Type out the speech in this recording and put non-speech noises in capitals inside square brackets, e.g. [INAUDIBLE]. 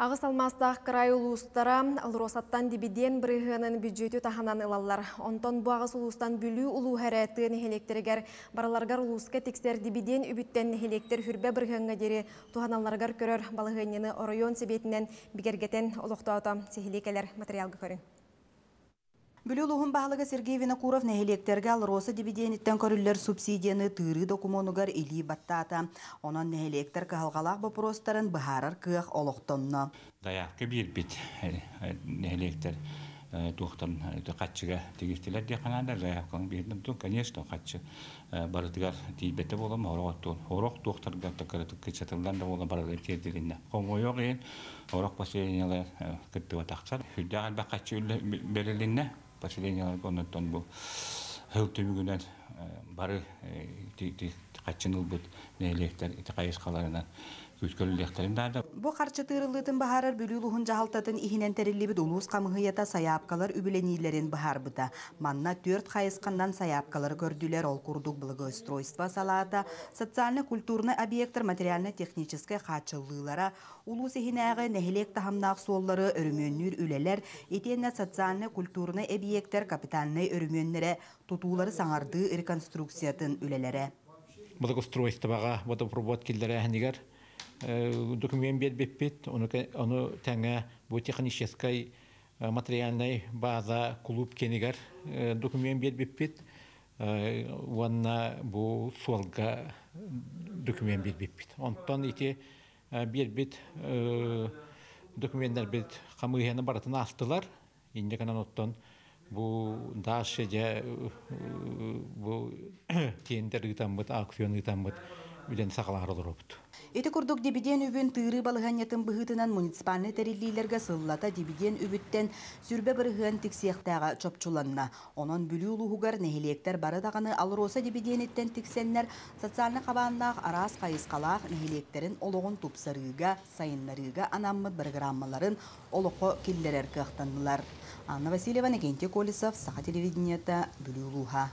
Ағыс алмастақ қырай ұлыстара ұлросаттан дебеден бірігінің бюджеті таханан ұлалар. Онтон бұ ағыс ұлыстан бүлі ұлу әрәтін хелектергер бараларгар ұлысқа текстер дебеден үбіттен хелектер хүрбе бірігіңі дері тұханаларгар көрер балығынені орайон себетінен бігергетен ұлықтаута сехелекелер материалға көрін. Бүлі ұлығын бағылыға Сергей Винокуров нәхелектерге ал росы дебедениттен субсидияны түйрі әлі илі баттата. Оның қалғалақ кағылғалақ бопростарын бұхарар күйіқ олықтынны. Даяқы бір бит нәхелектер туқтан қатшыға тегістелер де қанандар даяқын бердім тұң конечно, қатшы барытығар дейбеті болым, поселениялар он оттон бу хөлтүмүгүнөн бары ти каччынылбыт нээлектер ити кайыскаларынан бо баада бу харчытыырылытын баһарар бүлүүлуһун жаһалтатын иһинен териллибит улуус камыһыйата саяапкалар үбүлениилерин баһарбыта манна төрт хайыскандан саяапкалар көрдүлэр ол курдук благоустройство салаата социально культурный объекттер материально техническое хаачыллыылара улуус иһинээҕи нехелек таһамнаах суоллары өрүмөнүр үлелер, итиэнне социально культурный объекттер капитальный өрүмөөннере тутуулары саңарды реконструкциятын үлэлэре благоустройствоға водопровод келдері әнігер Э, документ бербеппит, оны оны тәңі бұл технической э, материальной база клуб кенігер э, документ бербеппит, онна бу солға документ бербеппит. Онтан ите бербет документтер бет қамығыны баратын астылар, инде канан оттан бу дашы же бу тиендер [COUGHS] ытамбыт аукцион ытамбыт билен сақалар олоробут Эти курдук дебиден үбүн тыыры балыганьятын быхытынан муниципальный териллилерге сыллата дебиден үбүттен сүрбе бырыһыан тиксиэхтээҕа чопчуланна. Онон бүлүү улуһугар нэһилиэктер бары даганы алроса дебидениттен тиксеннер социальный кабааннаах араас кайыскалаах нэһилиэктерин ологун тупсарыыга, сайыннарыыга анаммыт программаларын олоқо киллерер кыахтаннылар. Анна Васильева, Накентий колисов Саха телевидениета, Бүлүү